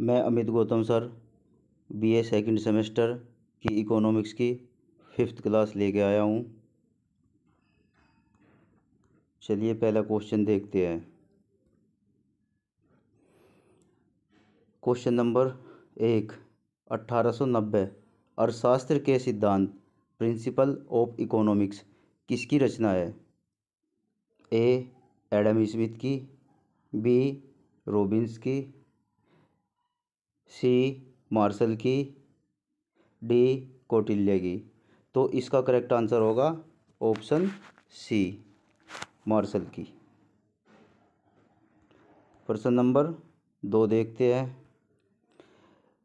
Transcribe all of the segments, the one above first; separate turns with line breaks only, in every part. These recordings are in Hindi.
मैं Amit Gautam sir BA second semester की इकोनॉमिक्स की फिफ्थ क्लास लेके आया हूँ चलिए पहला क्वेश्चन देखते हैं क्वेश्चन नंबर एक अट्ठारह सौ नब्बे अर्थशास्त्र के सिद्धांत प्रिंसिपल ऑफ इकोनॉमिक्स किसकी रचना है ए एडम स्मिथ की बी रोबिन्स की सी मार्शल की डी कौटिल्य की तो इसका करेक्ट आंसर होगा ऑप्शन सी मार्शल की प्रश्न नंबर दो देखते हैं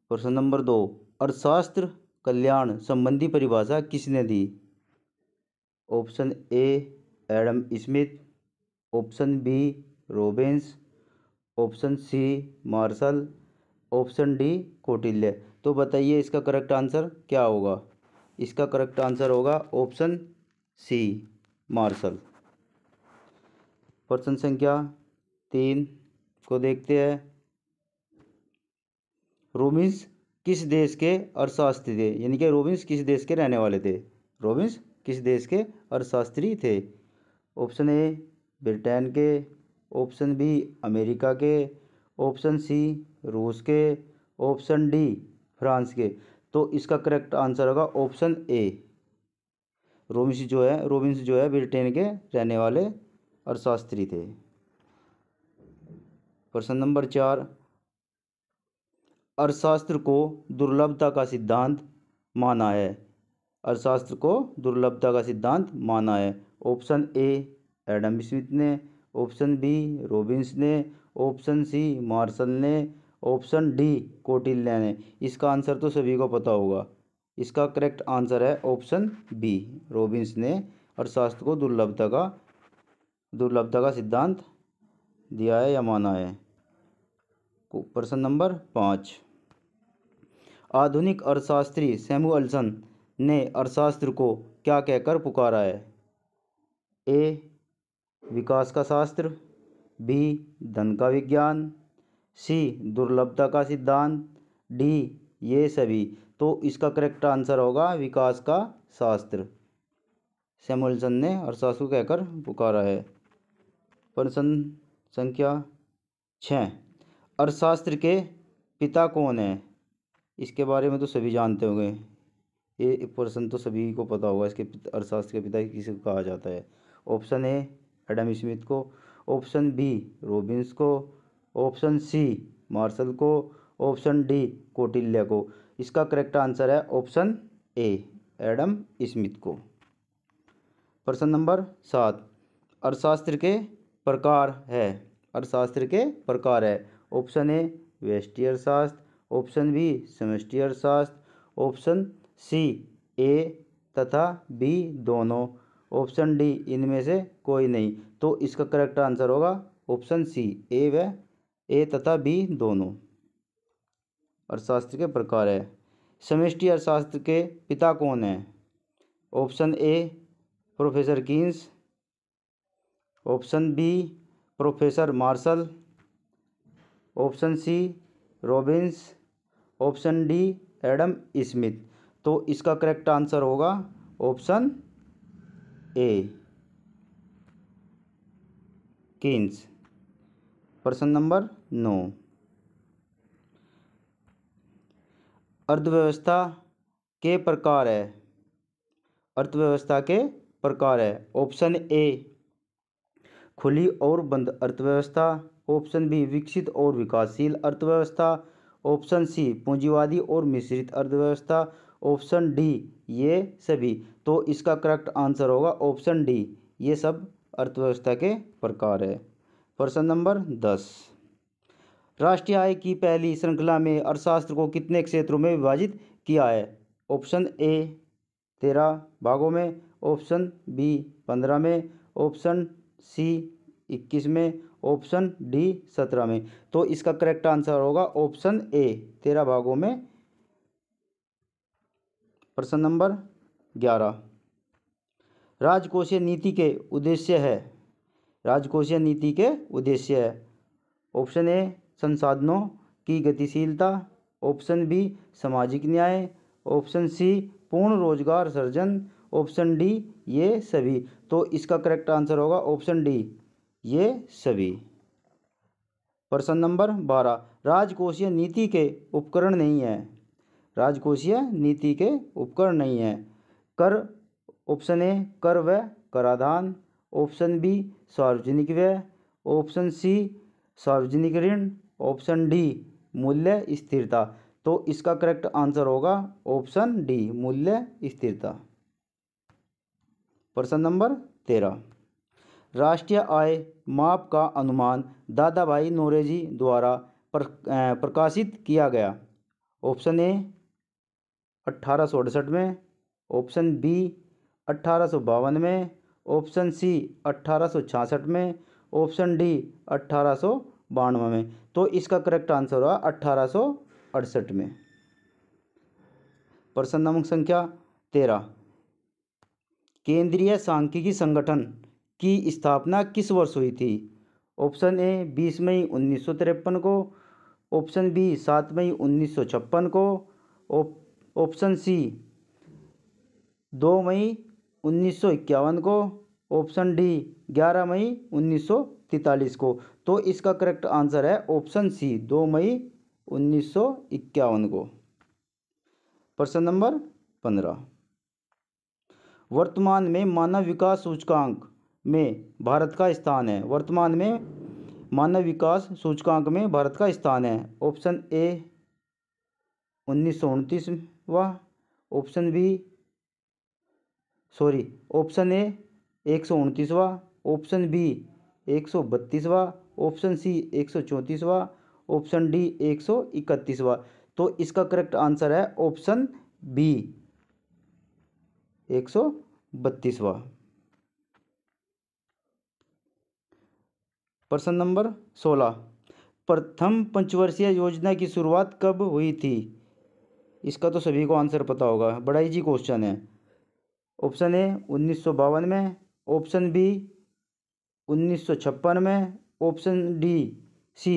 प्रश्न नंबर दो अर्थशास्त्र कल्याण संबंधी परिभाषा किसने दी option A Adam Smith option B Robbins option C Marshall option D Kautilya तो बताइए इसका करेक्ट आंसर क्या होगा इसका करेक्ट आंसर होगा ऑप्शन सी मार्शल प्रश्न संख्या तीन को देखते हैं रोबिंस किस देश के अर्थशास्त्री थे यानी कि रोबिंस किस देश के रहने वाले थे रोबिन्स किस देश के अर्थशास्त्री थे ऑप्शन ए ब्रिटेन के ऑप्शन बी अमेरिका के ऑप्शन सी रूस के ऑप्शन डी फ्रांस के तो इसका करेक्ट आंसर होगा ऑप्शन ए रोबिंस जो है रोबिंस जो है ब्रिटेन के रहने वाले अर्थशास्त्री थे प्रश्न नंबर चार अर्थशास्त्र को दुर्लभता का सिद्धांत माना है अर्थशास्त्र को दुर्लभता का सिद्धांत माना है ऑप्शन ए एडम स्मिथ ने ऑप्शन बी रोबिंस ने ऑप्शन सी मार्शल ने ऑप्शन डी कोटिल ने इसका आंसर तो सभी को पता होगा इसका करेक्ट आंसर है ऑप्शन बी रॉबिन्स ने अर्थशास्त्र को दुर्लभता का दुर्लभता का सिद्धांत दिया है या माना है प्रश्न नंबर पाँच आधुनिक अर्थशास्त्री सैमुअलसन ने अर्थशास्त्र को क्या कहकर पुकारा है ए विकास का शास्त्र बी धन का विज्ञान सी दुर्लभता का सिद्धांत डी ये सभी तो इसका करेक्ट आंसर होगा विकास का शास्त्र सैमुअलसन ने अर्थशास्त्र को कहकर पुकारा है प्रश्न संख्या छः अर्थशास्त्र के पिता कौन है इसके बारे में तो सभी जानते होंगे ये प्रश्न तो सभी को पता होगा इसके अर्थशास्त्र के पिता किसी को कहा जाता है ऑप्शन ए एडम स्मिथ को ऑप्शन बी रोबिन्स को ऑप्शन सी मार्शल को ऑप्शन डी कोटिल्या को इसका करेक्ट आंसर है ऑप्शन ए एडम स्मिथ को प्रश्न नंबर सात अर्थशास्त्र के प्रकार है अर्थशास्त्र के प्रकार है ऑप्शन ए वेस्टी अर्थशास्त्र ऑप्शन बी समष्टि अर्थशास्त्र ऑप्शन सी ए तथा बी दोनों ऑप्शन डी इनमें से कोई नहीं तो इसका करेक्ट आंसर होगा ऑप्शन सी ए व ए तथा बी दोनों अर्थशास्त्र के प्रकार है समष्टि अर्थशास्त्र के पिता कौन है option A professor Keynes option B professor Marshall option C Robbins option D Adam Smith तो इसका करेक्ट आंसर होगा ऑप्शन ए किन्स प्रश्न नंबर नौ अर्थव्यवस्था के प्रकार है अर्थव्यवस्था के प्रकार है ऑप्शन ए खुली और बंद अर्थव्यवस्था ऑप्शन बी विकसित और विकासशील अर्थव्यवस्था ऑप्शन सी पूंजीवादी और मिश्रित अर्थव्यवस्था ऑप्शन डी ये सभी तो इसका करेक्ट आंसर होगा ऑप्शन डी ये सब अर्थव्यवस्था के प्रकार है प्रश्न नंबर दस राष्ट्रीय आय की पहली श्रृंखला में अर्थशास्त्र को कितने क्षेत्रों में विभाजित किया है ऑप्शन ए तेरह भागों में ऑप्शन बी पंद्रह में ऑप्शन सी इक्कीस में ऑप्शन डी सत्रह में तो इसका करेक्ट आंसर होगा ऑप्शन ए तेरह भागों में प्रश्न नंबर ग्यारह राजकोषीय नीति के उद्देश्य है राजकोषीय नीति के उद्देश्य है ऑप्शन ए संसाधनों की गतिशीलता ऑप्शन बी सामाजिक न्याय ऑप्शन सी पूर्ण रोजगार सृजन ऑप्शन डी ये सभी तो इसका करेक्ट आंसर होगा ऑप्शन डी ये सभी प्रश्न नंबर बारह राजकोषीय नीति के उपकरण नहीं है राजकोषीय नीति के उपकरण नहीं है कर ऑप्शन ए कर व कराधान ऑप्शन बी सार्वजनिक व्यय ऑप्शन सी सार्वजनिक ऋण ऑप्शन डी मूल्य स्थिरता तो इसका करेक्ट आंसर होगा ऑप्शन डी मूल्य स्थिरता प्रश्न नंबर तेरह राष्ट्रीय आय माप का अनुमान दादा भाई नोरेजी द्वारा प्र, प्रकाशित किया गया ऑप्शन ए अट्ठारह में ऑप्शन बी अट्ठारह में ऑप्शन सी अट्ठारह में ऑप्शन डी अट्ठारह में तो इसका करेक्ट आंसर हुआ अट्ठारह में प्रश्न नामक संख्या तेरह केंद्रीय सांख्यिकी संगठन की स्थापना किस वर्ष हुई थी ऑप्शन ए बीस मई उन्नीस को ऑप्शन बी सात मई उन्नीस को ऑप्शन सी दो मई उन्नीस को ऑप्शन डी 11 मई 1943 को तो इसका करेक्ट आंसर है ऑप्शन सी 2 मई उन्नीस को प्रश्न नंबर पंद्रह वर्तमान में मानव विकास सूचकांक में भारत का स्थान है वर्तमान में मानव विकास सूचकांक में भारत का स्थान है ऑप्शन ए उन्नीस व option B sorry option A एक सौ उनतीसवा ऑप्शन बी एक सौ बत्तीसवा ऑप्शन सी एक सौ चौंतीसवा ऑप्शन डी एक सौ इकतीसवा तो इसका करेक्ट आंसर है ऑप्शन बी एक सौ बत्तीसवा प्रश्न नंबर सोलह प्रथम पंचवर्षीय योजना की शुरुआत कब हुई थी इसका तो सभी को आंसर पता होगा बड़ा इजी क्वेश्चन है ऑप्शन ए उन्नीस में ऑप्शन बी उन्नीस सौ छप्पन में ऑप्शन डी सी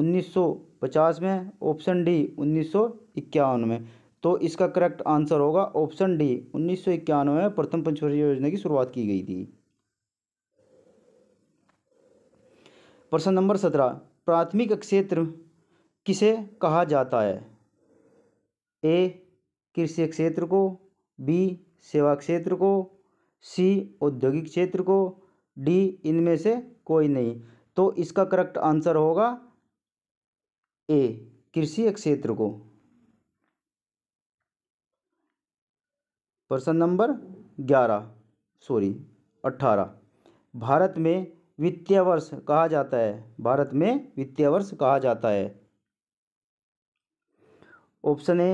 उन्नीस सौ पचास में ऑप्शन डी उन्नीस सौ इक्यावन में तो इसका करेक्ट आंसर होगा ऑप्शन डी उन्नीस सौ इक्यानवे में प्रथम पंचवर्षीय योजना की शुरुआत की गई थी प्रश्न नंबर सत्रह प्राथमिक क्षेत्र किसे कहा जाता है ए कृषि क्षेत्र को बी सेवा क्षेत्र को सी औद्योगिक क्षेत्र को डी इनमें से कोई नहीं तो इसका करेक्ट आंसर होगा ए कृषि क्षेत्र को प्रश्न नंबर ग्यारह सॉरी अट्ठारह भारत में वित्तीय वर्ष कहा जाता है भारत में वित्तीय वर्ष कहा जाता है ऑप्शन ए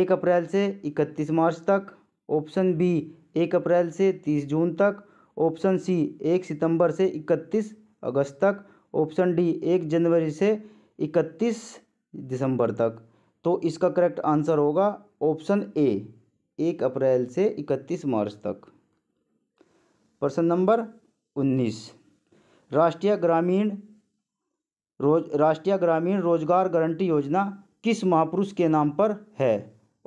एक अप्रैल से इकतीस मार्च तक ऑप्शन बी एक अप्रैल से तीस जून तक ऑप्शन सी एक सितंबर से इकतीस अगस्त तक ऑप्शन डी एक जनवरी से इकतीस दिसंबर तक तो इसका करेक्ट आंसर होगा ऑप्शन ए एक अप्रैल से इकतीस मार्च तक प्रश्न नंबर उन्नीस राष्ट्रीय ग्रामीण रोज राष्ट्रीय ग्रामीण रोजगार गारंटी योजना किस महापुरुष के नाम पर है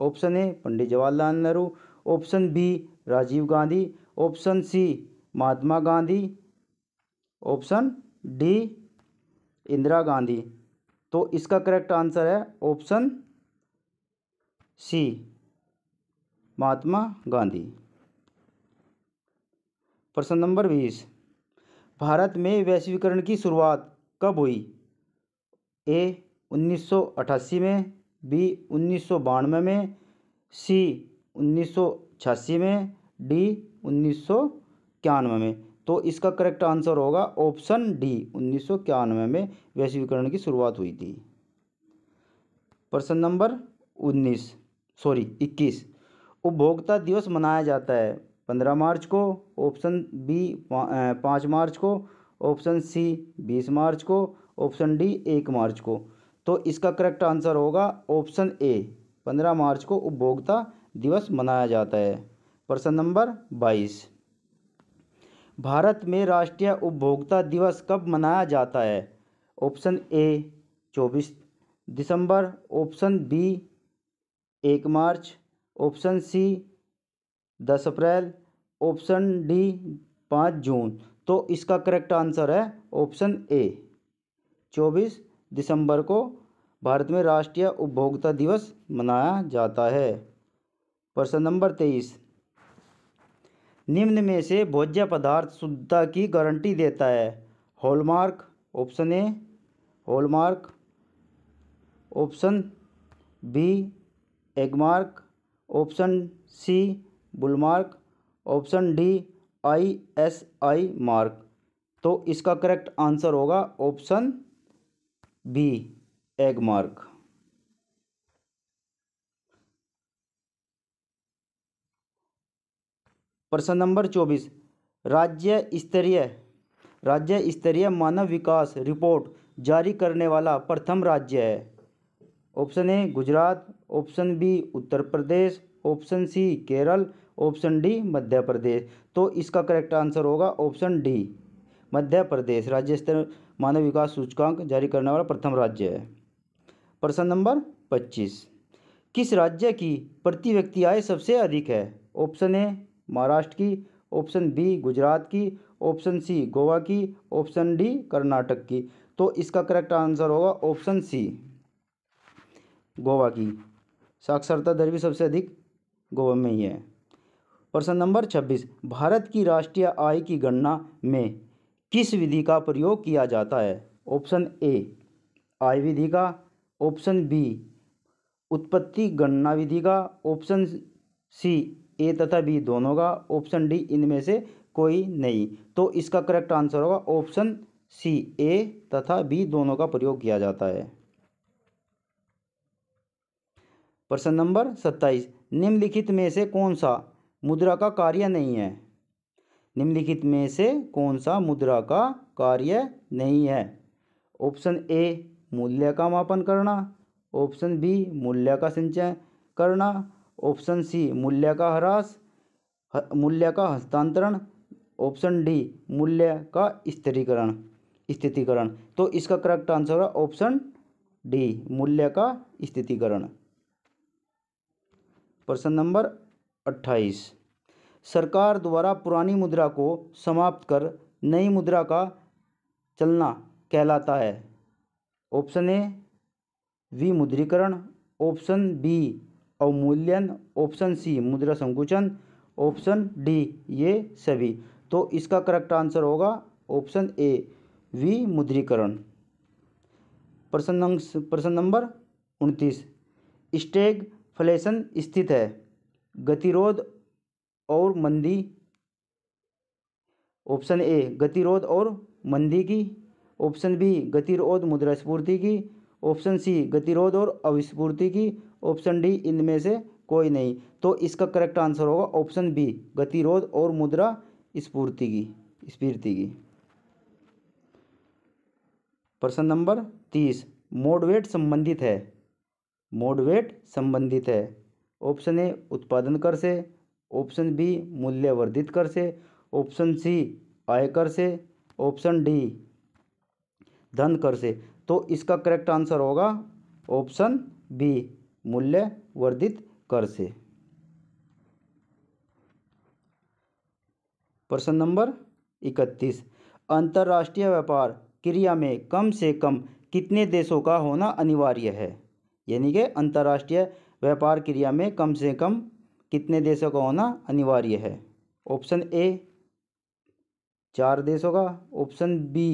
option A Pandit Jawaharlal Nehru option B Rajiv Gandhi option C Mahatma Gandhi option D Indira Gandhi तो इसका करेक्ट आंसर है ऑप्शन सी महात्मा गांधी प्रश्न नंबर बीस भारत में वैश्वीकरण की शुरुआत कब हुई ए 1988 में बी उन्नीस में सी उन्नीस छियासी में डी उन्नीस सौ इक्यानवे में तो इसका करेक्ट आंसर होगा ऑप्शन डी उन्नीस सौ इक्यानवे में वैश्वीकरण की शुरुआत हुई थी प्रश्न नंबर उन्नीस सॉरी इक्कीस उपभोक्ता दिवस मनाया जाता है पंद्रह मार्च को ऑप्शन बी पाँच मार्च को ऑप्शन सी बीस मार्च को ऑप्शन डी एक मार्च को तो इसका करेक्ट आंसर होगा ऑप्शन ए पंद्रह मार्च को उपभोक्ता दिवस मनाया जाता है प्रश्न नंबर बाईस भारत में राष्ट्रीय उपभोक्ता दिवस कब मनाया जाता है ऑप्शन ए चौबीस दिसंबर ऑप्शन बी एक मार्च ऑप्शन सी दस अप्रैल ऑप्शन डी पाँच जून तो इसका करेक्ट आंसर है ऑप्शन ए चौबीस दिसंबर को भारत में राष्ट्रीय उपभोक्ता दिवस मनाया जाता है प्रश्न नंबर तेईस निम्न में से भोज्य पदार्थ शुद्धता की गारंटी देता है hallmark option A hallmark option B Agmark option C bullmark option D I S I mark तो इसका करेक्ट आंसर होगा ऑप्शन बी एगमार्क प्रश्न नंबर चौबीस राज्य स्तरीय राज्य स्तरीय मानव विकास रिपोर्ट जारी करने वाला प्रथम राज्य है option A Gujarat option B Uttar Pradesh option C Kerala option D Madhya Pradesh तो इसका करेक्ट आंसर होगा ऑप्शन डी मध्य प्रदेश राज्य स्तर मानव विकास सूचकांक जारी करने वाला प्रथम राज्य है प्रश्न नंबर पच्चीस किस राज्य की प्रति व्यक्ति आय सबसे अधिक है ऑप्शन ए महाराष्ट्र की ऑप्शन बी गुजरात की ऑप्शन सी गोवा की ऑप्शन डी कर्नाटक की तो इसका करेक्ट आंसर होगा ऑप्शन सी गोवा की साक्षरता दर भी सबसे अधिक गोवा में ही है प्रश्न नंबर छब्बीस भारत की राष्ट्रीय आय की गणना में किस विधि का प्रयोग किया जाता है ऑप्शन ए आय विधि का ऑप्शन बी उत्पत्ति गणना विधि का ऑप्शन सी ए तथा बी दोनों का ऑप्शन डी इनमें से कोई नहीं तो इसका करेक्ट आंसर होगा ऑप्शन सी ए तथा बी दोनों का प्रयोग किया जाता है प्रश्न नंबर सत्ताईस निम्नलिखित में से कौन सा मुद्रा का कार्य नहीं है निम्नलिखित में से कौन सा मुद्रा का कार्य नहीं है ऑप्शन ए मूल्य का मापन करना ऑप्शन बी मूल्य का संचय करना ऑप्शन सी मूल्य का ह्रास मूल्य का हस्तांतरण ऑप्शन डी मूल्य का स्थिरीकरण स्थितिकरण तो इसका करेक्ट आंसर होगा ऑप्शन डी मूल्य का स्थितिकरण प्रश्न नंबर अट्ठाईस सरकार द्वारा पुरानी मुद्रा को समाप्त कर नई मुद्रा का चलना कहलाता है ऑप्शन ए विमुद्रीकरण ऑप्शन बी अवमूल्यन ऑप्शन सी मुद्रा संकुचन ऑप्शन डी ये सभी तो इसका करेक्ट आंसर होगा ऑप्शन ए मुद्रीकरण प्रश्न प्रश्न नंबर उनतीस स्टेग फ्लेशन स्थित है गतिरोध और मंदी ऑप्शन ए गतिरोध और मंदी की ऑप्शन बी गतिरोध मुद्रास्फूर्ति की ऑप्शन सी गतिरोध और अविस्फूर्ति की ऑप्शन डी इनमें से कोई नहीं तो इसका करेक्ट आंसर होगा ऑप्शन बी गतिरोध और मुद्रा स्फूर्ति की स्फीर्ति की प्रश्न नंबर तीस मोडवेट संबंधित है मोडवेट संबंधित है ऑप्शन ए उत्पादन कर से ऑप्शन बी मूल्य वर्धित कर से ऑप्शन सी आयकर से ऑप्शन डी धन कर से तो इसका करेक्ट आंसर होगा ऑप्शन बी मूल्य वर्धित कर से प्रश्न नंबर इकतीस अंतर्राष्ट्रीय व्यापार क्रिया में कम से कम कितने देशों का होना अनिवार्य है यानी कि अंतर्राष्ट्रीय व्यापार क्रिया में कम से कम कितने देशों का होना अनिवार्य है ऑप्शन ए चार देशों का ऑप्शन बी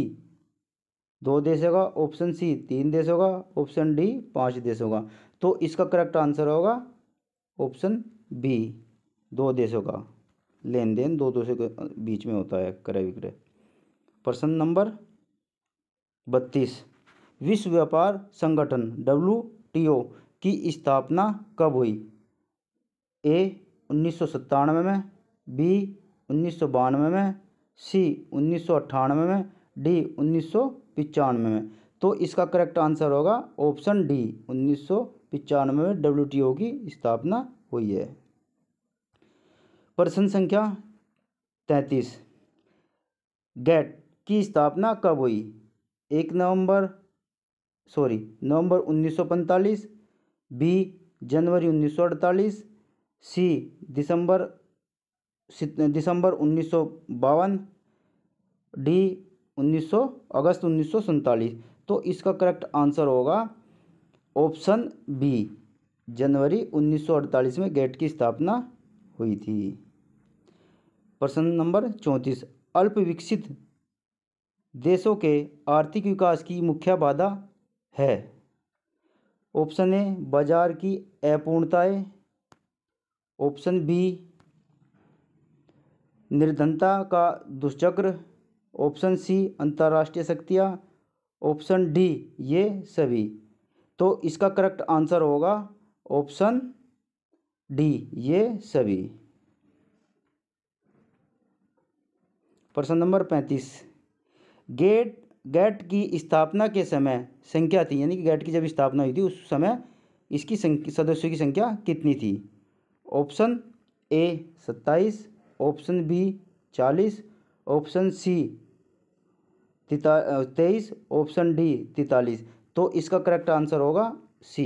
दो देशों का ऑप्शन सी तीन देशों का ऑप्शन डी पांच देशों का तो इसका करेक्ट आंसर होगा ऑप्शन बी दो देशों का लेन देन दो देशों के बीच में होता है क्रय विक्रय प्रश्न नंबर बत्तीस विश्व व्यापार संगठन डब्ल्यू की स्थापना कब हुई ए उन्नीस में बी उन्नीस में सी उन्नीस में डी उन्नीस में तो इसका करेक्ट आंसर होगा ऑप्शन डी उन्नीस पिचानवे में डब्ल्यू की स्थापना हुई है प्रश्न संख्या तैंतीस गेट की स्थापना कब हुई एक नवंबर सॉरी नवंबर 1945 बी जनवरी 1948 सी दिसंबर दिसंबर उन्नीस डी 1900 अगस्त उन्नीस तो इसका करेक्ट आंसर होगा ऑप्शन बी जनवरी 1948 में गेट की स्थापना हुई थी प्रश्न नंबर चौंतीस अल्प विकसित देशों के आर्थिक विकास की मुख्य बाधा है ऑप्शन ए बाजार की अपूर्णताएं ऑप्शन बी निर्धनता का दुष्चक्र ऑप्शन सी अंतर्राष्ट्रीय शक्तियाँ ऑप्शन डी ये सभी तो इसका करेक्ट आंसर होगा ऑप्शन डी ये सभी प्रश्न नंबर पैंतीस गेट गेट की स्थापना के समय संख्या थी यानी कि गेट की जब स्थापना हुई थी उस समय इसकी सदस्यों की संख्या कितनी थी ऑप्शन ए सत्ताईस ऑप्शन बी चालीस ऑप्शन सी तेईस ऑप्शन डी तैतालीस तो इसका करेक्ट आंसर होगा सी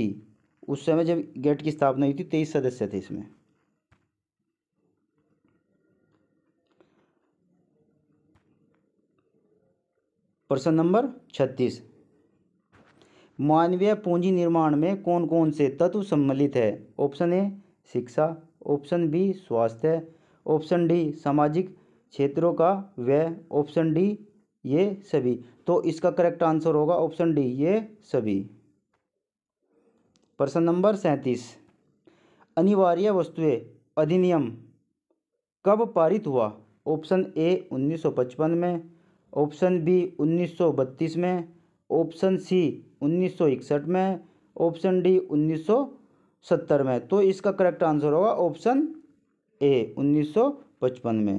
उस समय जब गेट की स्थापना हुई थी तेईस सदस्य थे इसमें प्रश्न नंबर छत्तीस मानवीय पूंजी निर्माण में कौन कौन से तत्व सम्मिलित है ऑप्शन ए शिक्षा ऑप्शन बी स्वास्थ्य ऑप्शन डी सामाजिक क्षेत्रों का व्यय ऑप्शन डी ये सभी तो इसका करेक्ट आंसर होगा ऑप्शन डी ये सभी प्रश्न नंबर सैंतीस अनिवार्य वस्तुएं अधिनियम कब पारित हुआ ऑप्शन ए 1955 में ऑप्शन बी 1932 में ऑप्शन सी 1961 में ऑप्शन डी 1970 में तो इसका करेक्ट आंसर होगा ऑप्शन ए 1955 में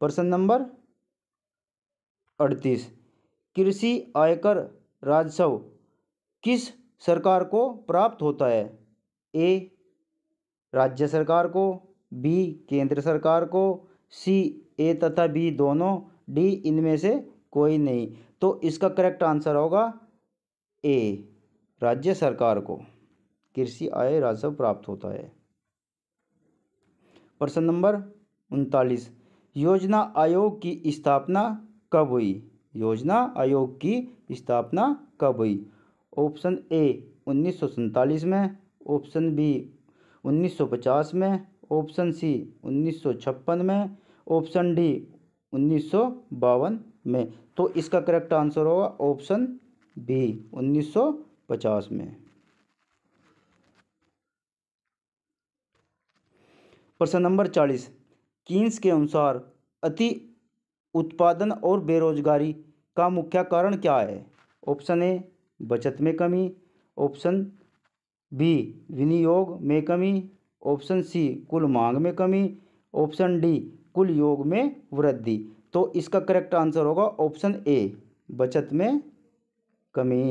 प्रश्न नंबर अड़तीस कृषि आयकर राजस्व किस सरकार को प्राप्त होता है ए राज्य सरकार को बी केंद्र सरकार को सी ए तथा बी दोनों डी इनमें से कोई नहीं तो इसका करेक्ट आंसर होगा ए राज्य सरकार को कृषि आय राजस्व प्राप्त होता है प्रश्न नंबर उनतालीस योजना आयोग की स्थापना कब हुई योजना आयोग की स्थापना कब हुई ऑप्शन ए उन्नीस में ऑप्शन बी 1950 में ऑप्शन सी 1956 में ऑप्शन डी उन्नीस में तो इसका करेक्ट आंसर होगा ऑप्शन बी 1950 में प्रश्न नंबर चालीस कीन्स के अनुसार अति उत्पादन और बेरोजगारी का मुख्य कारण क्या है ऑप्शन ए बचत में कमी ऑप्शन बी विनियोग में कमी ऑप्शन सी कुल मांग में कमी ऑप्शन डी कुल योग में वृद्धि तो इसका करेक्ट आंसर होगा ऑप्शन ए बचत में कमी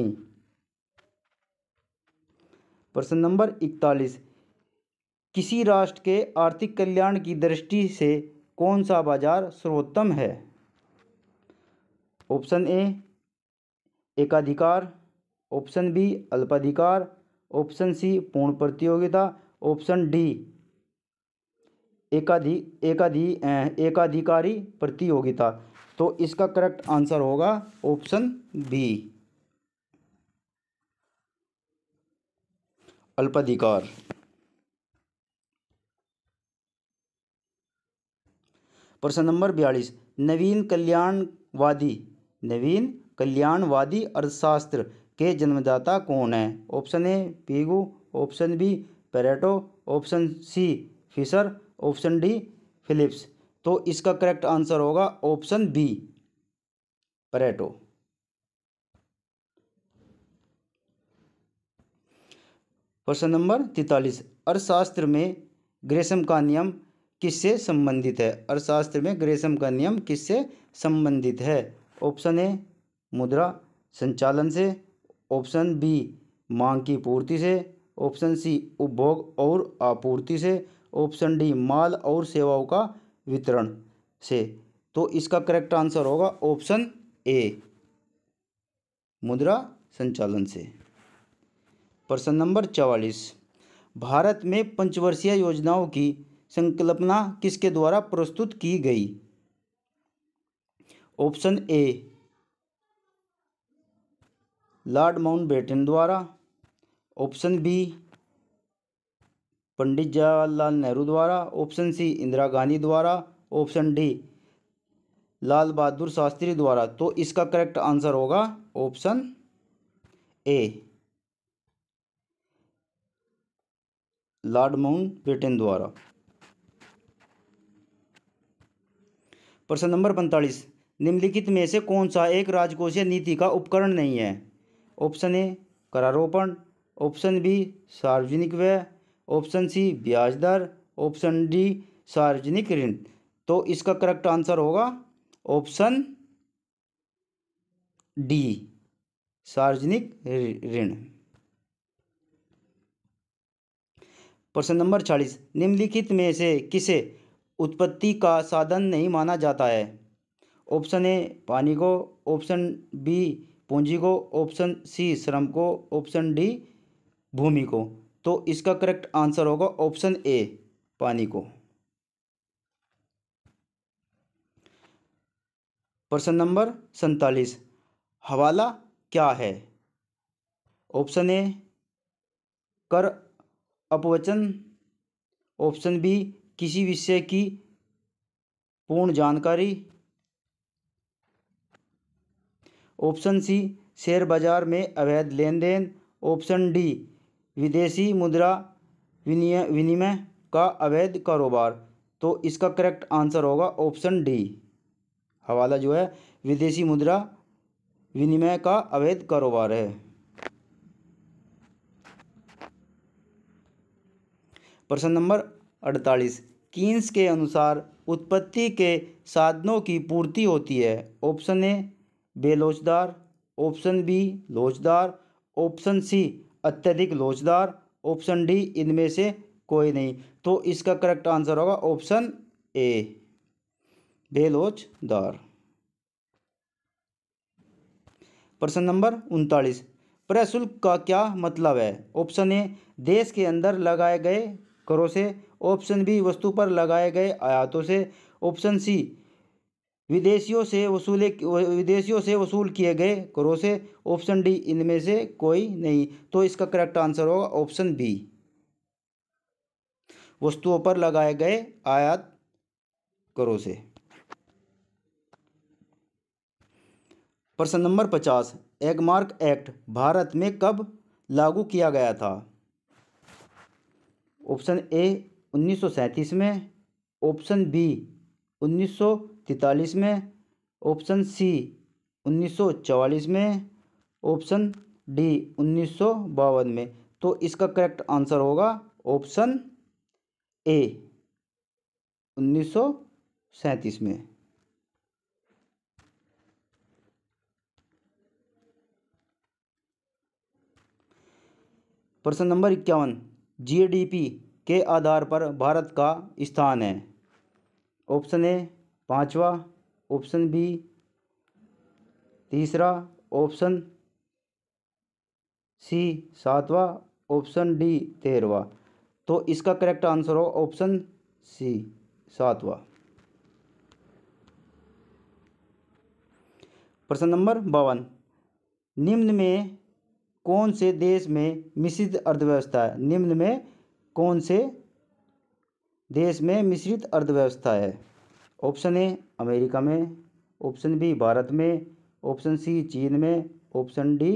प्रश्न नंबर इकतालीस किसी राष्ट्र के आर्थिक कल्याण की दृष्टि से कौन सा बाजार सर्वोत्तम है ऑप्शन ए एकाधिकार ऑप्शन बी अल्पाधिकार ऑप्शन सी पूर्ण प्रतियोगिता ऑप्शन डी एकाधि एकाधि एकाधिकारी प्रतियोगिता तो इसका करेक्ट आंसर होगा ऑप्शन बी अल्पाधिकार प्रश्न नंबर बयालीस नवीन कल्याणवादी नवीन कल्याणवादी अर्थशास्त्र के जन्मदाता कौन है option A Pigou option B Pareto option C Fisher option D Phillips तो इसका करेक्ट आंसर होगा ऑप्शन बी पेरेटो प्रश्न नंबर तैतालीस अर्थशास्त्र में ग्रेसम का नियम किससे संबंधित है अर्थशास्त्र में ग्रेसम का नियम किससे संबंधित है ऑप्शन ए मुद्रा संचालन से ऑप्शन बी मांग की पूर्ति से ऑप्शन सी उपभोग और आपूर्ति से ऑप्शन डी माल और सेवाओं का वितरण से तो इसका करेक्ट आंसर होगा ऑप्शन ए मुद्रा संचालन से प्रश्न नंबर चवालीस भारत में पंचवर्षीय योजनाओं की संकल्पना किसके द्वारा प्रस्तुत की गई option A Lord Mountbatten द्वारा ऑप्शन बी पंडित जवाहरलाल नेहरू द्वारा ऑप्शन सी इंदिरा गांधी द्वारा ऑप्शन डी लाल बहादुर शास्त्री द्वारा तो इसका करेक्ट आंसर होगा option A Lord Mountbatten द्वारा प्रश्न नंबर पैंतालीस निम्नलिखित में से कौन सा एक राजकोषीय नीति का उपकरण नहीं है ऑप्शन ए करारोपण ऑप्शन बी सार्वजनिक व्यय ऑप्शन सी ब्याज दर ऑप्शन डी सार्वजनिक ऋण तो इसका करेक्ट आंसर होगा ऑप्शन डी सार्वजनिक ऋण प्रश्न नंबर चालीस निम्नलिखित में से किसे उत्पत्ति का साधन नहीं माना जाता है ऑप्शन ए पानी को ऑप्शन बी पूंजी को ऑप्शन सी श्रम को ऑप्शन डी भूमि को तो इसका करेक्ट आंसर होगा ऑप्शन ए पानी को प्रश्न नंबर सैतालीस हवाला क्या है ऑप्शन ए कर अपवचन ऑप्शन बी किसी विषय की पूर्ण जानकारी ऑप्शन सी शेयर बाजार में अवैध लेन देन ऑप्शन डी विदेशी मुद्रा विनिमय का अवैध कारोबार तो इसका करेक्ट आंसर होगा ऑप्शन डी हवाला जो है विदेशी मुद्रा विनिमय का अवैध कारोबार है प्रश्न नंबर अड़तालीस कीन्स के अनुसार उत्पत्ति के साधनों की पूर्ति होती है ऑप्शन ए बेलोचदार ऑप्शन बी लोचदार ऑप्शन सी अत्यधिक लोचदार ऑप्शन डी इनमें से कोई नहीं तो इसका करेक्ट आंसर होगा ऑप्शन ए बेलोचदार प्रश्न नंबर उनतालीस प्रशुल्क का क्या मतलब है ऑप्शन ए देश के अंदर लगाए गए करों से ऑप्शन बी वस्तु पर लगाए गए आयातों से ऑप्शन सी विदेशियों से वसूले विदेशियों से वसूल किए गए करों से ऑप्शन डी इनमें से कोई नहीं तो इसका करेक्ट आंसर होगा ऑप्शन बी वस्तुओं पर लगाए गए आयात करों से प्रश्न नंबर पचास एगमार्क एक्ट भारत में कब लागू किया गया था ऑप्शन ए उन्नीस में ऑप्शन बी उन्नीस तैतालीस में ऑप्शन सी उन्नीस सौ चवालीस में ऑप्शन डी उन्नीस सौ बावन में तो इसका करेक्ट आंसर होगा ऑप्शन ए उन्नीस सौ में प्रश्न नंबर इक्यावन जीडीपी के आधार पर भारत का स्थान है ऑप्शन ए पांचवा ऑप्शन बी तीसरा ऑप्शन सी सातवा ऑप्शन डी तेरहवा तो इसका करेक्ट आंसर होगा ऑप्शन सी सातवा प्रश्न नंबर बावन निम्न में कौन से देश में मिश्रित अर्थव्यवस्था है निम्न में कौन से देश में मिश्रित अर्थव्यवस्था है ऑप्शन ए अमेरिका में ऑप्शन बी भारत में ऑप्शन सी चीन में ऑप्शन डी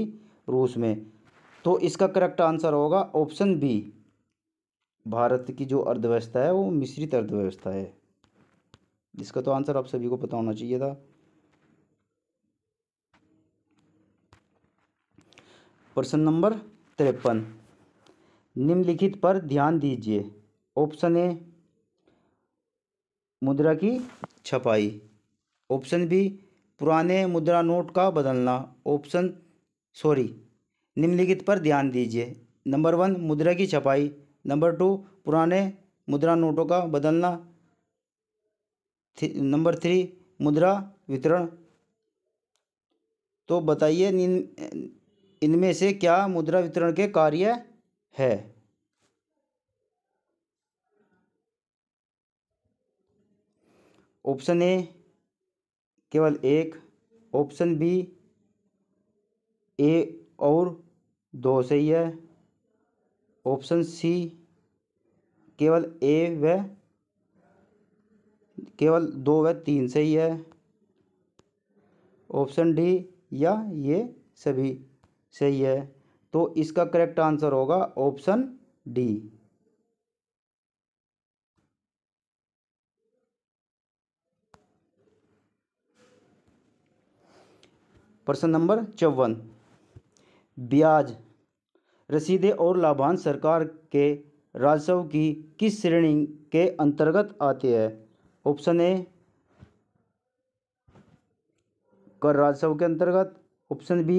रूस में तो इसका करेक्ट आंसर होगा ऑप्शन बी भारत की जो अर्थव्यवस्था है वो मिश्रित अर्थव्यवस्था है इसका तो आंसर आप सभी को पता होना चाहिए था प्रश्न नंबर तिरपन निम्नलिखित पर ध्यान दीजिए ऑप्शन ए मुद्रा की छपाई ऑप्शन बी पुराने मुद्रा नोट का बदलना ऑप्शन सॉरी निम्नलिखित पर ध्यान दीजिए नंबर वन मुद्रा की छपाई नंबर टू पुराने मुद्रा नोटों का बदलना नंबर थ्री मुद्रा वितरण तो बताइए इनमें से क्या मुद्रा वितरण के कार्य है ऑप्शन ए केवल एक ऑप्शन बी ए और दो सही है ऑप्शन सी केवल ए व केवल दो व तीन सही है ऑप्शन डी या ये सभी सही है तो इसका करेक्ट आंसर होगा ऑप्शन डी प्रश्न नंबर चौवन ब्याज रसीदे और लाभांश सरकार के राजस्व की किस श्रेणी के अंतर्गत आते हैं ऑप्शन ए कर राजस्व के अंतर्गत ऑप्शन बी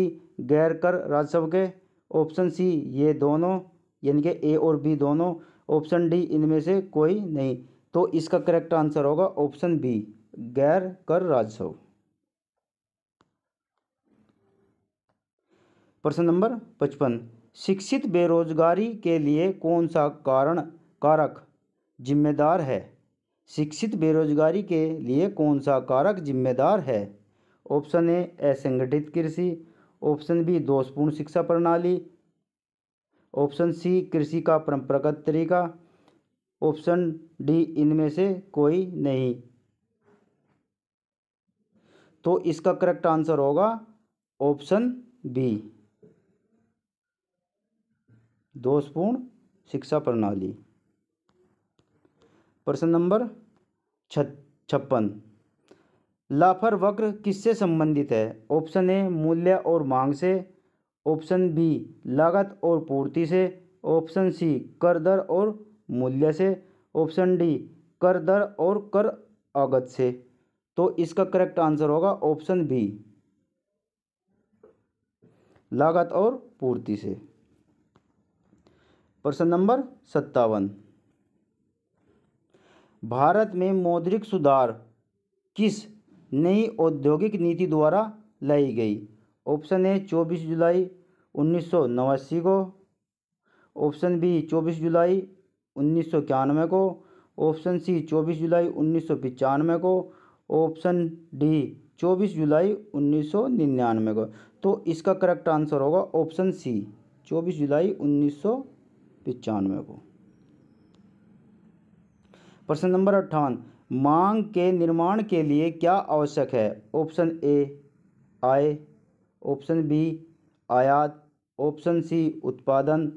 गैर कर राजस्व के ऑप्शन सी ये दोनों यानी कि ए और बी दोनों ऑप्शन डी इनमें से कोई नहीं तो इसका करेक्ट आंसर होगा ऑप्शन बी गैर कर राजस्व प्रश्न नंबर पचपन शिक्षित बेरोजगारी के लिए कौन सा कारण कारक जिम्मेदार है शिक्षित बेरोजगारी के लिए कौन सा कारक जिम्मेदार है ऑप्शन ए असंगठित कृषि ऑप्शन बी दोषपूर्ण शिक्षा प्रणाली ऑप्शन सी कृषि का परंपरागत तरीका ऑप्शन डी इनमें से कोई नहीं तो इसका करेक्ट आंसर होगा ऑप्शन बी दोषपूर्ण शिक्षा प्रणाली प्रश्न नंबर छप्पन लाफर वक्र किससे संबंधित है ऑप्शन ए मूल्य और मांग से ऑप्शन बी लागत और पूर्ति से ऑप्शन सी कर दर और मूल्य से ऑप्शन डी कर दर और कर आगत से तो इसका करेक्ट आंसर होगा ऑप्शन बी लागत और पूर्ति से प्रश्न नंबर सत्तावन भारत में मौद्रिक सुधार किस नई औद्योगिक नीति द्वारा लाई गई ऑप्शन ए 24 जुलाई उन्नीस को ऑप्शन बी 24 जुलाई उन्नीस को ऑप्शन सी 24 जुलाई उन्नीस को ऑप्शन डी 24 जुलाई उन्नीस को तो इसका करेक्ट आंसर होगा ऑप्शन सी 24 जुलाई उन्नीस पचानवे को प्रश्न नंबर अट्ठावन मांग के निर्माण के लिए क्या आवश्यक है ऑप्शन ए आय ऑप्शन बी आयात ऑप्शन सी उत्पादन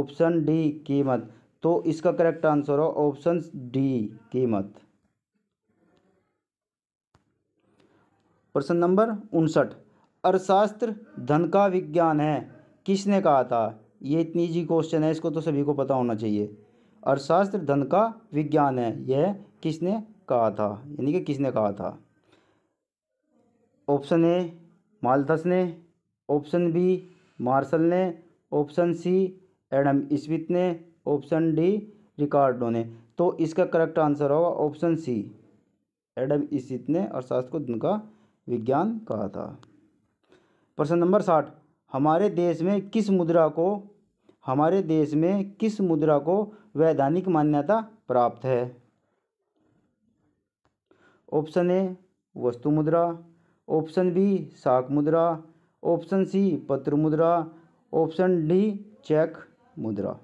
ऑप्शन डी कीमत तो इसका करेक्ट आंसर हो ऑप्शन डी कीमत प्रश्न नंबर उनसठ अर्थशास्त्र धन का विज्ञान है किसने कहा था ये इतनी ईजी क्वेश्चन है इसको तो सभी को पता होना चाहिए अर्थशास्त्र धन का विज्ञान है यह किसने कहा था यानी कि किसने कहा था ऑप्शन ए मालथस ने ऑप्शन बी मार्शल ने ऑप्शन सी एडम स्मिथ ने ऑप्शन डी रिकार्डो ने तो इसका करेक्ट आंसर होगा ऑप्शन सी एडम स्मिथ ने अर्थशास्त्र को धन का विज्ञान कहा था प्रश्न नंबर साठ हमारे देश में किस मुद्रा को हमारे देश में किस मुद्रा को वैधानिक मान्यता प्राप्त है ऑप्शन ए वस्तु मुद्रा ऑप्शन बी साख मुद्रा ऑप्शन सी पत्र मुद्रा ऑप्शन डी चेक मुद्रा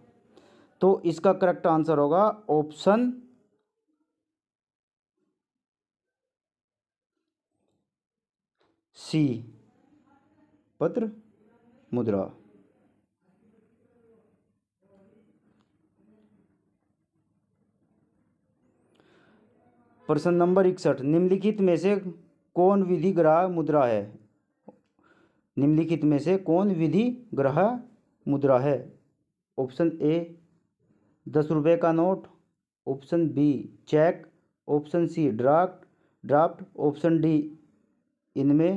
तो इसका करेक्ट आंसर होगा ऑप्शन सी पत्र मुद्रा प्रश्न नंबर इकसठ निम्नलिखित में से कौन विधि ग्रह मुद्रा है निम्नलिखित में से कौन विधि ग्रह मुद्रा है ऑप्शन ए दस रुपये का note option B cheque option C draft draft option D इनमें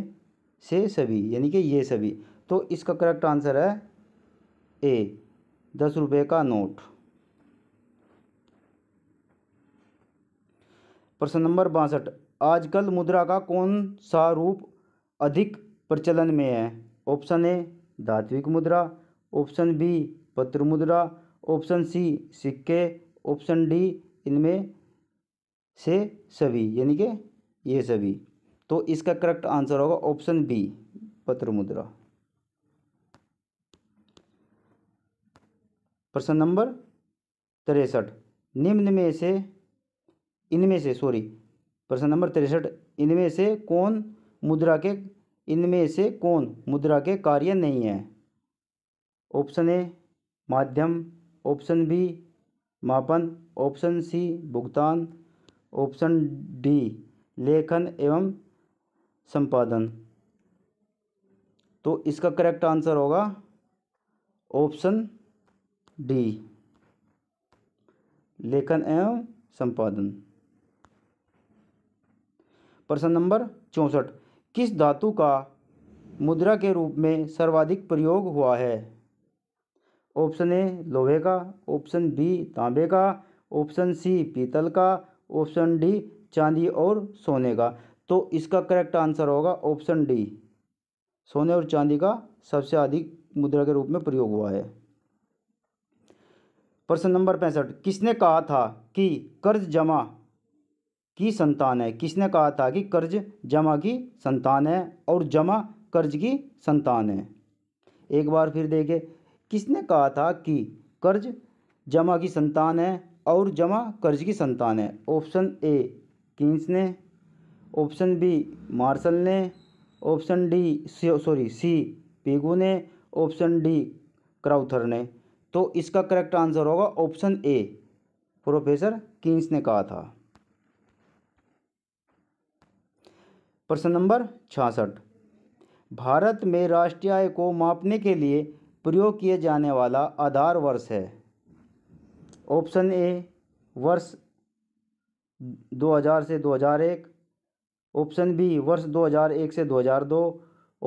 से सभी यानी कि ये सभी तो इसका करेक्ट आंसर है ए दस रुपये का नोट प्रश्न नंबर बासठ आजकल मुद्रा का कौन सा रूप अधिक प्रचलन में है ऑप्शन ए धात्विक मुद्रा ऑप्शन बी पत्र मुद्रा ऑप्शन सी सिक्के ऑप्शन डी इनमें से सभी यानी कि ये सभी तो इसका करेक्ट आंसर होगा ऑप्शन बी पत्र मुद्रा प्रश्न नंबर तिरसठ निम्न में से इनमें से सॉरी प्रश्न नंबर तिरसठ इनमें से कौन मुद्रा के इनमें से कौन मुद्रा के कार्य नहीं है ऑप्शन ए माध्यम ऑप्शन बी मापन ऑप्शन सी भुगतान ऑप्शन डी लेखन एवं संपादन तो इसका करेक्ट आंसर होगा ऑप्शन डी लेखन एवं संपादन प्रश्न नंबर चौंसठ किस धातु का मुद्रा के रूप में सर्वाधिक प्रयोग हुआ है ऑप्शन ए लोहे का ऑप्शन बी तांबे का ऑप्शन सी पीतल का ऑप्शन डी चांदी और सोने का तो इसका करेक्ट आंसर होगा ऑप्शन डी सोने और चांदी का सबसे अधिक मुद्रा के रूप में प्रयोग हुआ है प्रश्न नंबर पैंसठ किसने कहा था कि कर्ज जमा की संतान है किसने कहा था कि कर्ज जमा की संतान है और जमा कर्ज की संतान है एक बार फिर देखे किसने कहा था कि कर्ज जमा की संतान है और जमा कर्ज की संतान है ऑप्शन ए किन्स ने ऑप्शन बी मार्शल ने option D sorry C Pigou ने ऑप्शन डी क्राउथर ने तो इसका करेक्ट आंसर होगा ऑप्शन ए प्रोफेसर किंग्स ने कहा था प्रश्न नंबर छियासठ भारत में राष्ट्रीय आय को मापने के लिए प्रयोग किए जाने वाला आधार वर्ष है ऑप्शन ए वर्ष 2000 से 2001 ऑप्शन बी वर्ष 2001 से 2002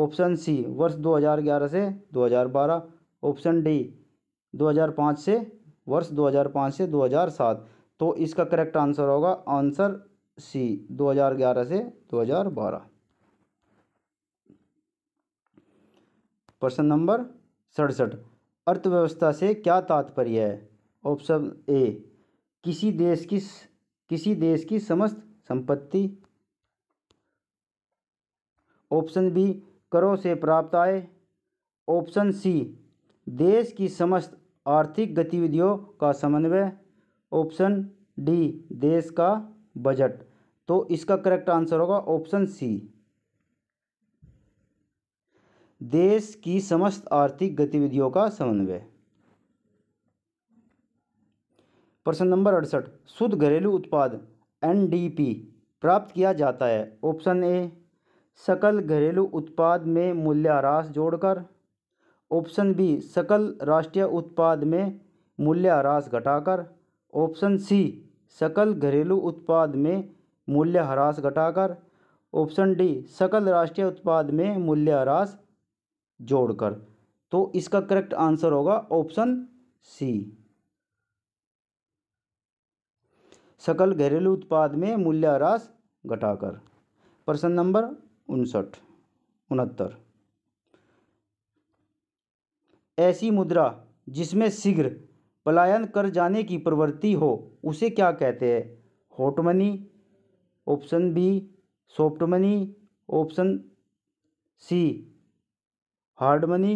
ऑप्शन सी वर्ष 2011 से 2012 ऑप्शन डी 2005 से वर्ष 2005 से 2007 तो इसका करेक्ट आंसर होगा आंसर सी 2011 से 2012 प्रश्न नंबर सड़सठ अर्थव्यवस्था से क्या तात्पर्य है ऑप्शन ए किसी देश की किसी देश की समस्त संपत्ति ऑप्शन बी करों से प्राप्त आय ऑप्शन सी देश की समस्त आर्थिक गतिविधियों का समन्वय ऑप्शन डी देश का बजट तो इसका करेक्ट आंसर होगा ऑप्शन सी देश की समस्त आर्थिक गतिविधियों का समन्वय प्रश्न नंबर अड़सठ शुद्ध घरेलू उत्पाद एनडीपी प्राप्त किया जाता है ऑप्शन ए सकल घरेलू उत्पाद में मूल्यह्रास जोड़कर ऑप्शन बी सकल राष्ट्रीय उत्पाद में मूल्यह्रास घटाकर ऑप्शन सी सकल घरेलू उत्पाद में मूल्यह्रास घटाकर ऑप्शन डी सकल राष्ट्रीय उत्पाद में मूल्यह्रास जोड़कर तो इसका करेक्ट आंसर होगा ऑप्शन सी सकल घरेलू उत्पाद में मूल्यह्रास घटाकर प्रश्न नंबर उनसठ उनहत्तर ऐसी मुद्रा जिसमें शीघ्र पलायन कर जाने की प्रवृत्ति हो उसे क्या कहते हैं hot money option B soft money option C hard money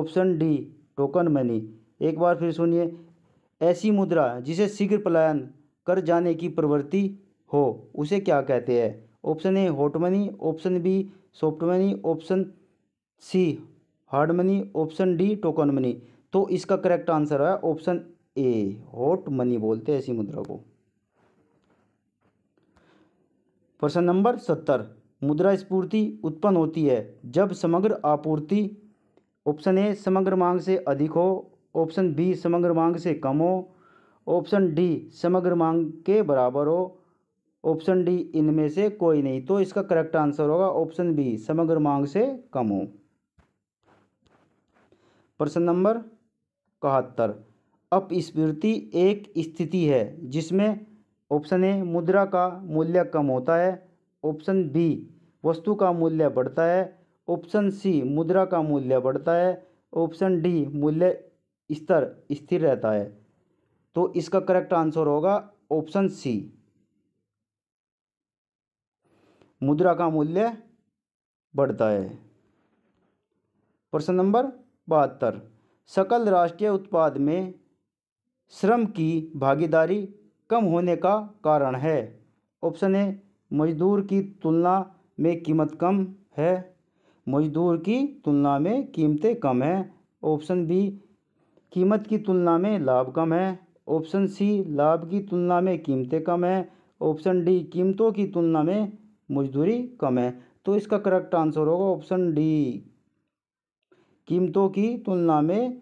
option D token money एक बार फिर सुनिए ऐसी मुद्रा जिसे शीघ्र पलायन कर जाने की प्रवृत्ति हो उसे क्या कहते हैं option A hot money option B soft money option C hard money option D token money तो इसका करेक्ट आंसर है ऑप्शन ए हॉट मनी बोलते हैं ऐसी मुद्रा को प्रश्न नंबर सत्तर मुद्रा स्फूर्ति उत्पन्न होती है जब समग्र आपूर्ति ऑप्शन ए समग्र मांग से अधिक हो ऑप्शन बी समग्र मांग से कम हो ऑप्शन डी समग्र मांग के बराबर हो ऑप्शन डी इनमें से कोई नहीं तो इसका करेक्ट आंसर होगा ऑप्शन बी समग्र मांग से कम हो प्रश्न नंबर इकहत्तर अपस्मृति एक स्थिति है जिसमें ऑप्शन ए मुद्रा का मूल्य कम होता है ऑप्शन बी वस्तु का मूल्य बढ़ता है ऑप्शन सी मुद्रा का मूल्य बढ़ता है ऑप्शन डी मूल्य स्तर स्थिर रहता है तो इसका करेक्ट आंसर होगा ऑप्शन सी मुद्रा का मूल्य बढ़ता है प्रश्न नंबर बहत्तर सकल राष्ट्रीय उत्पाद में श्रम की भागीदारी कम होने का कारण है ऑप्शन ए मजदूर की तुलना में कीमत कम है मजदूर की तुलना में कीमतें कम हैं ऑप्शन बी कीमत की तुलना में लाभ कम है ऑप्शन सी लाभ की तुलना में कीमतें कम है ऑप्शन डी कीमतों की तुलना में मजदूरी कम है तो इसका करेक्ट आंसर होगा ऑप्शन डी कीमतों की तुलना में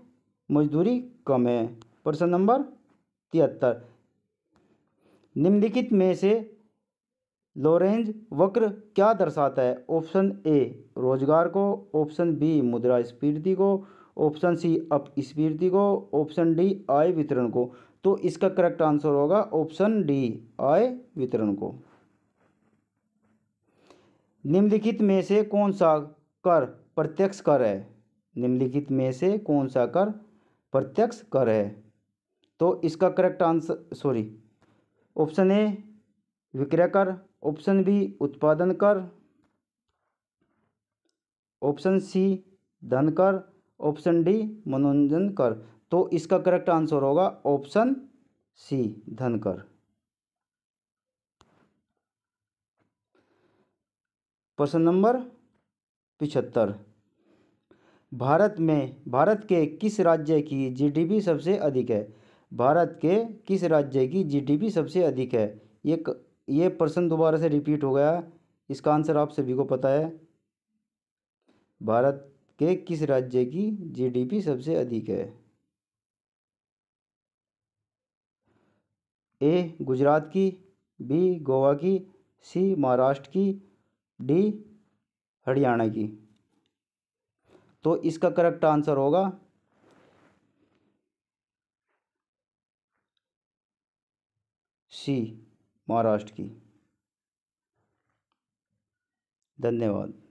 मजदूरी कम है प्रश्न नंबर तिहत्तर निम्नलिखित में से लोरेंज वक्र क्या दर्शाता है ऑप्शन ए रोजगार को ऑप्शन बी मुद्रा स्फीर्ति को ऑप्शन सी अप स्फीर्ति को ऑप्शन डी आय वितरण को तो इसका करेक्ट आंसर होगा ऑप्शन डी आय वितरण को निम्नलिखित में से कौन सा कर प्रत्यक्ष कर है निम्नलिखित में से कौन सा कर प्रत्यक्ष कर है तो इसका correct answer sorry option A विक्रय कर ऑप्शन बी उत्पादन कर ऑप्शन सी धन कर ऑप्शन डी मनोरंजन कर तो इसका करेक्ट आंसर होगा ऑप्शन सी धन कर प्रश्न नंबर पिछहत्तर भारत में भारत के किस राज्य की जीडीपी सबसे अधिक है भारत के किस राज्य की जीडीपी सबसे अधिक है ये क, ये प्रश्न दोबारा से रिपीट हो गया इसका आंसर आप सभी को पता है भारत के किस राज्य की जीडीपी सबसे अधिक है ए गुजरात की बी गोवा की सी महाराष्ट्र की डी हरियाणा की तो इसका करेक्ट आंसर होगा सी महाराष्ट्र की धन्यवाद